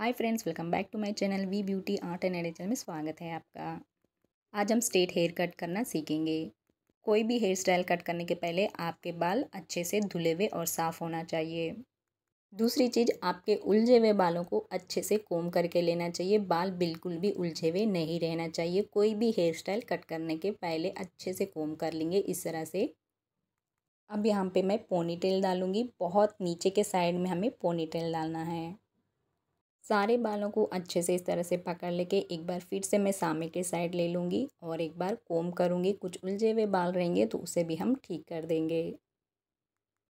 hi friends welcome back to my channel V beauty art and एडिचर में स्वागत है आपका आज हम स्ट्रेट हेयर कट करना सीखेंगे कोई भी हेयर स्टाइल कट करने के पहले आपके बाल अच्छे से धुले हुए और साफ़ होना चाहिए दूसरी चीज़ आपके उलझे हुए बालों को अच्छे से कोम करके लेना चाहिए बाल बिल्कुल भी उलझे हुए नहीं रहना चाहिए कोई भी हेयर स्टाइल कट करने के पहले अच्छे से कोम कर लेंगे इस तरह से अब यहाँ पे मैं पोनी टेल डालूँगी बहुत नीचे के साइड में हमें पोनी टेल डालना है सारे बालों को अच्छे से इस तरह से पकड़ लेके एक बार फिर से मैं सामने के साइड ले लूँगी और एक बार कोम करूँगी कुछ उलझे हुए बाल रहेंगे तो उसे भी हम ठीक कर देंगे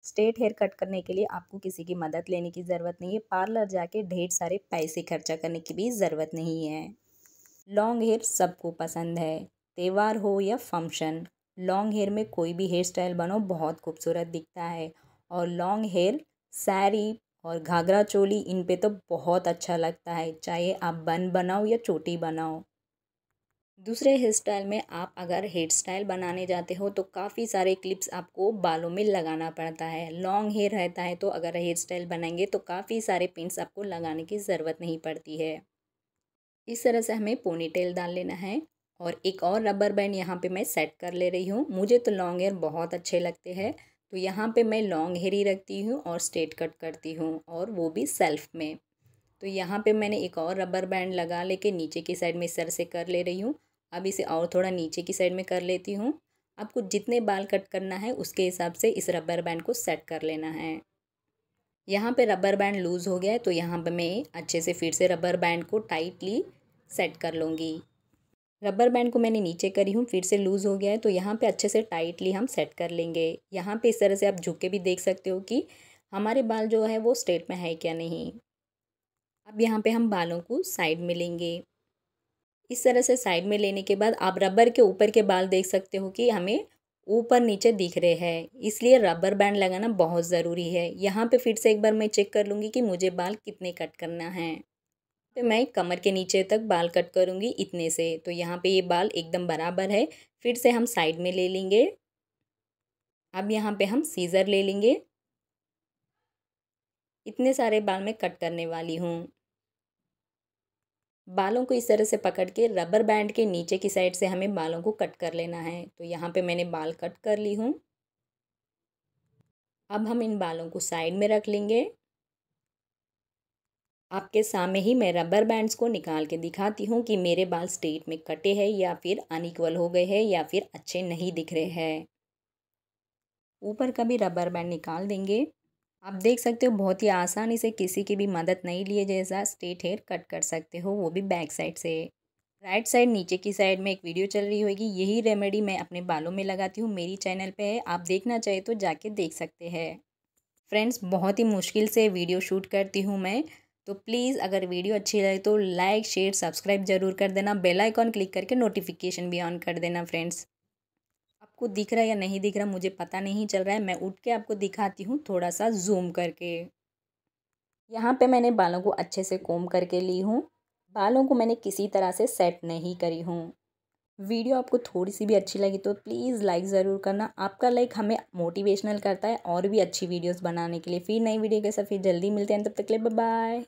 स्ट्रेट हेयर कट करने के लिए आपको किसी की मदद लेने की ज़रूरत नहीं है पार्लर जाके ढेर सारे पैसे खर्चा करने की भी ज़रूरत नहीं है लॉन्ग हेयर सबको पसंद है त्यौहार हो या फंक्शन लॉन्ग हेयर में कोई भी हेयर स्टाइल बनो बहुत खूबसूरत दिखता है और लॉन्ग हेयर साड़ी और घाघरा चोली इन पे तो बहुत अच्छा लगता है चाहे आप बन बनाओ या चोटी बनाओ दूसरे हेयर स्टाइल में आप अगर हेयर स्टाइल बनाने जाते हो तो काफ़ी सारे क्लिप्स आपको बालों में लगाना पड़ता है लॉन्ग हेयर रहता है तो अगर हेयर स्टाइल बनाएंगे तो काफ़ी सारे पिंस आपको लगाने की ज़रूरत नहीं पड़ती है इस तरह से हमें पोनी टेल डाल लेना है और एक और रबर बैंड यहाँ पे मैं सेट कर ले रही हूँ मुझे तो लॉन्ग हेयर बहुत अच्छे लगते हैं तो यहाँ पे मैं लॉन्ग हेयर ही रखती हूँ और स्ट्रेट कट करती हूँ और वो भी सेल्फ में तो यहाँ पे मैंने एक और रबर बैंड लगा लेके नीचे की साइड में सर से कर ले रही हूँ अब इसे और थोड़ा नीचे की साइड में कर लेती हूँ आपको जितने बाल कट करना है उसके हिसाब से इस रबर बैंड को सेट कर लेना है यहाँ पे रबर बैंड लूज़ हो गया है तो यहाँ पर मैं अच्छे से फिर से रबर बैंड को टाइटली सेट कर लूँगी रबर बैंड को मैंने नीचे करी हूँ फिर से लूज़ हो गया है तो यहाँ पे अच्छे से टाइटली हम सेट कर लेंगे यहाँ पे इस तरह से आप झुक के भी देख सकते हो कि हमारे बाल जो है वो स्ट्रेट में है क्या नहीं अब यहाँ पे हम बालों को साइड में लेंगे इस तरह से साइड में लेने के बाद आप रबर के ऊपर के बाल देख सकते हो कि हमें ऊपर नीचे दिख रहे हैं इसलिए रबर बैंड लगाना बहुत ज़रूरी है यहाँ पर फिर से एक बार मैं चेक कर लूँगी कि मुझे बाल कितने कट करना है तो मैं कमर के नीचे तक बाल कट करूँगी इतने से तो यहाँ पे ये बाल एकदम बराबर है फिर से हम साइड में ले लेंगे अब यहाँ पे हम सीज़र ले लेंगे इतने सारे बाल मैं कट करने वाली हूँ बालों को इस तरह से पकड़ के रबर बैंड के नीचे की साइड से हमें बालों को कट कर लेना है तो यहाँ पे मैंने बाल कट कर ली हूँ अब हम इन बालों को साइड में रख लेंगे आपके सामने ही मैं रबर बैंड्स को निकाल के दिखाती हूँ कि मेरे बाल स्ट्रेट में कटे हैं या फिर अनइक्वल हो गए हैं या फिर अच्छे नहीं दिख रहे हैं ऊपर का भी रबर बैंड निकाल देंगे आप देख सकते हो बहुत ही आसानी से किसी की भी मदद नहीं लिए जैसा स्ट्रेट हेयर कट कर सकते हो वो भी बैक साइड से राइट साइड नीचे की साइड में एक वीडियो चल रही होगी यही रेमेडी मैं अपने बालों में लगाती हूँ मेरी चैनल पे है आप देखना चाहे तो जाके देख सकते हैं फ्रेंड्स बहुत ही मुश्किल से वीडियो शूट करती हूँ मैं तो प्लीज़ अगर वीडियो अच्छी लगे तो लाइक शेयर सब्सक्राइब जरूर कर देना बेल आइकॉन क्लिक करके नोटिफिकेशन भी ऑन कर देना फ्रेंड्स आपको दिख रहा है या नहीं दिख रहा मुझे पता नहीं चल रहा है मैं उठ के आपको दिखाती हूँ थोड़ा सा जूम करके यहाँ पे मैंने बालों को अच्छे से कोम करके ली हूँ बालों को मैंने किसी तरह से सेट नहीं करी हूँ वीडियो आपको थोड़ी सी भी अच्छी लगी तो प्लीज़ लाइक ज़रूर करना आपका लाइक हमें मोटिवेशनल करता है और भी अच्छी वीडियोस बनाने के लिए फिर नई वीडियो के साथ फिर जल्दी मिलते हैं तब तक के लिए बाय